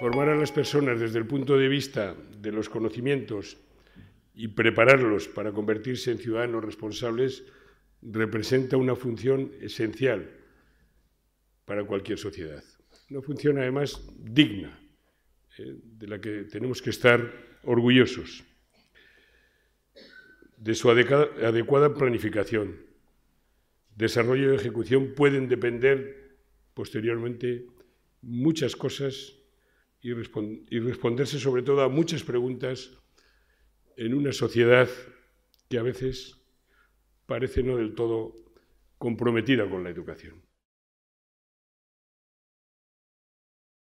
Formar a las personas desde el punto de vista de los conocimientos y prepararlos para convertirse en ciudadanos responsables representa una función esencial para cualquier sociedad. Una función además digna, ¿eh? de la que tenemos que estar orgullosos, de su adecuada planificación. Desarrollo y ejecución pueden depender posteriormente muchas cosas y, responderse sobre todo a muchas preguntas en una sociedad que a veces parece no del todo comprometida con la educación.